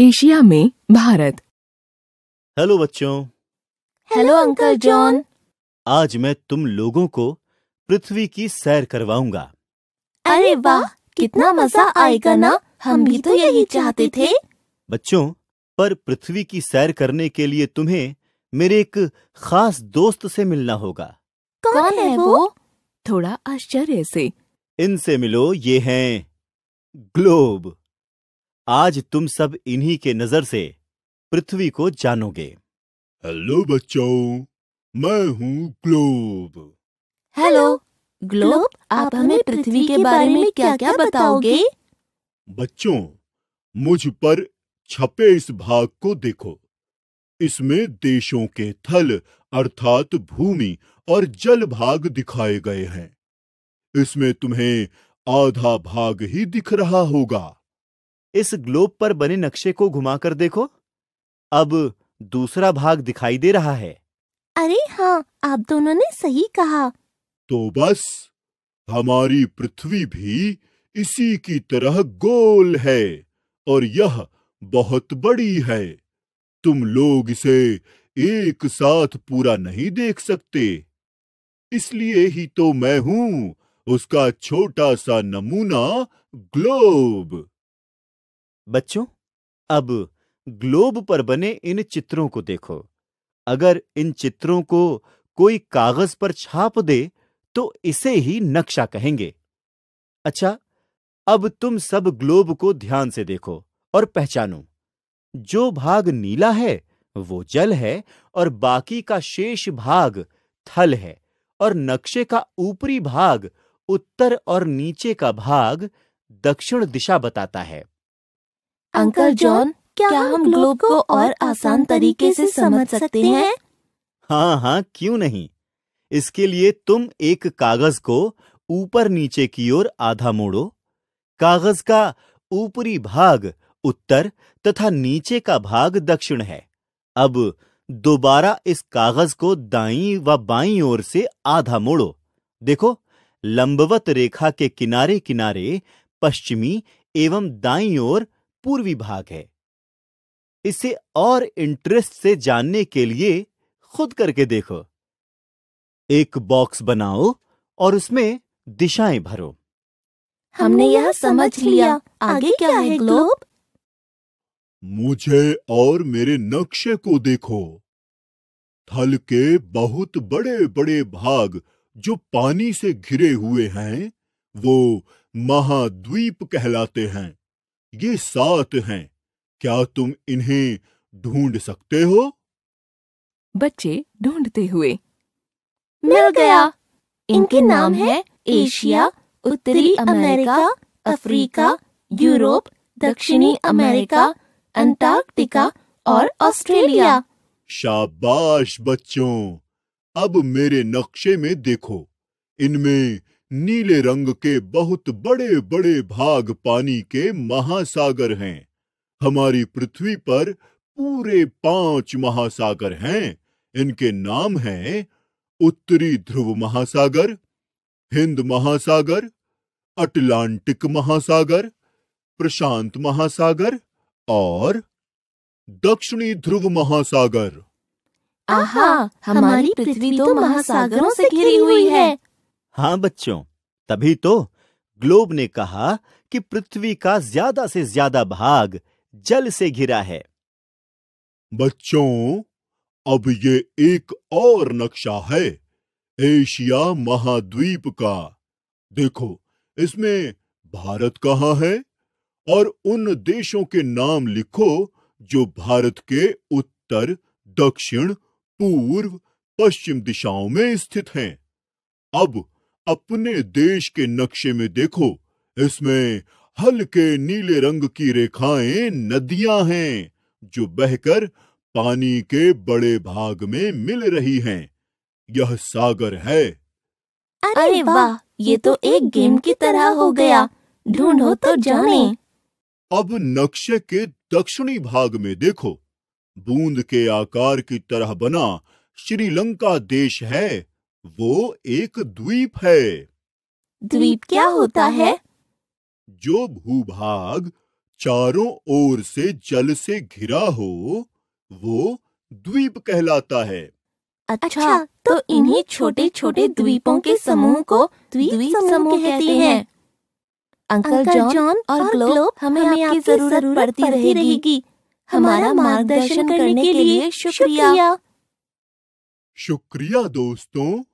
Asia में Bharat hello बच्चों hello uncle John आज मैं तुम लोगों को पृथ्वी की सैर करवाऊंगा अरे वाह कितना मजा आएगा ना हम भी तो, तो यही चाहते थे बच्चों पर पृथ्वी की सैर करने के लिए तुम्हें मेरे एक खास दोस्त से मिलना होगा कौन है वो थोड़ा आश्चर्य से इनसे मिलो ये हैं ग्लोब आज तुम सब इन्हीं के नजर से पृथ्वी को जानोगे हेलो बच्चों मैं हूँ ग्लोब हेलो ग्लोब आप हमें पृथ्वी के बारे में क्या क्या बताओगे बच्चों मुझ पर छपे इस भाग को देखो इसमें देशों के थल अर्थात भूमि और जल भाग दिखाए गए हैं इसमें तुम्हें आधा भाग ही दिख रहा होगा इस ग्लोब पर बने नक्शे को घुमाकर देखो अब दूसरा भाग दिखाई दे रहा है अरे हाँ आप दोनों ने सही कहा तो बस हमारी पृथ्वी भी इसी की तरह गोल है और यह बहुत बड़ी है तुम लोग इसे एक साथ पूरा नहीं देख सकते इसलिए ही तो मैं हूं उसका छोटा सा नमूना ग्लोब बच्चों अब ग्लोब पर बने इन चित्रों को देखो अगर इन चित्रों को कोई कागज पर छाप दे तो इसे ही नक्शा कहेंगे अच्छा अब तुम सब ग्लोब को ध्यान से देखो और पहचानो जो भाग नीला है वो जल है और बाकी का शेष भाग थल है और नक्शे का ऊपरी भाग उत्तर और नीचे का भाग दक्षिण दिशा बताता है अंकल जॉन क्या, क्या हम ग्लोब को और आसान तरीके से समझ सकते हैं हाँ हाँ क्यों नहीं इसके लिए तुम एक कागज को ऊपर नीचे की ओर आधा मोड़ो कागज का ऊपरी भाग उत्तर तथा नीचे का भाग दक्षिण है अब दोबारा इस कागज को दाई व बाई ओर से आधा मोड़ो देखो लंबवत रेखा के किनारे किनारे पश्चिमी एवं दाई ओर पूर्वी भाग है इसे और इंटरेस्ट से जानने के लिए खुद करके देखो एक बॉक्स बनाओ और उसमें दिशाएं भरो हमने यह समझ लिया आगे क्या है ग्लोब मुझे और मेरे नक्शे को देखो थल के बहुत बड़े बड़े भाग जो पानी से घिरे हुए हैं वो महाद्वीप कहलाते हैं ये सात हैं क्या तुम इन्हें ढूंढ सकते हो बच्चे ढूंढते हुए मिल गया इनके नाम है एशिया उत्तरी अमेरिका अफ्रीका यूरोप दक्षिणी अमेरिका अंटार्कटिका और ऑस्ट्रेलिया शाबाश बच्चों अब मेरे नक्शे में देखो इनमें नीले रंग के बहुत बड़े बड़े भाग पानी के महासागर हैं हमारी पृथ्वी पर पूरे पांच महासागर हैं इनके नाम हैं उत्तरी ध्रुव महासागर हिंद महासागर अटलांटिक महासागर प्रशांत महासागर और दक्षिणी ध्रुव महासागर आहा हमारी पृथ्वी तो महासागरों से घिरी हुई है हाँ बच्चों तभी तो ग्लोब ने कहा कि पृथ्वी का ज्यादा से ज्यादा भाग जल से घिरा है बच्चों अब ये एक और नक्शा है एशिया महाद्वीप का देखो इसमें भारत कहाँ है और उन देशों के नाम लिखो जो भारत के उत्तर दक्षिण पूर्व पश्चिम दिशाओं में स्थित हैं अब अपने देश के नक्शे में देखो इसमें हल्के नीले रंग की रेखाएं नदियां हैं जो बहकर पानी के बड़े भाग में मिल रही हैं। यह सागर है अरे वाह ये तो एक गेम की तरह हो गया ढूंढो तो जाने अब नक्शे के दक्षिणी भाग में देखो बूंद के आकार की तरह बना श्रीलंका देश है वो एक द्वीप है द्वीप क्या होता है जो भूभाग चारों ओर से जल से घिरा हो वो द्वीप कहलाता है अच्छा, अच्छा तो, तो इन्हीं छोटे छोटे द्वीपों के समूह को द्वीप समूह कहते हैं अंकल जॉन और ग्लोब हमें, हमें आपकी जरूरत पड़ती रहेगी हमारा मार्गदर्शन करने के लिए शुक्रिया शुक्रिया दोस्तों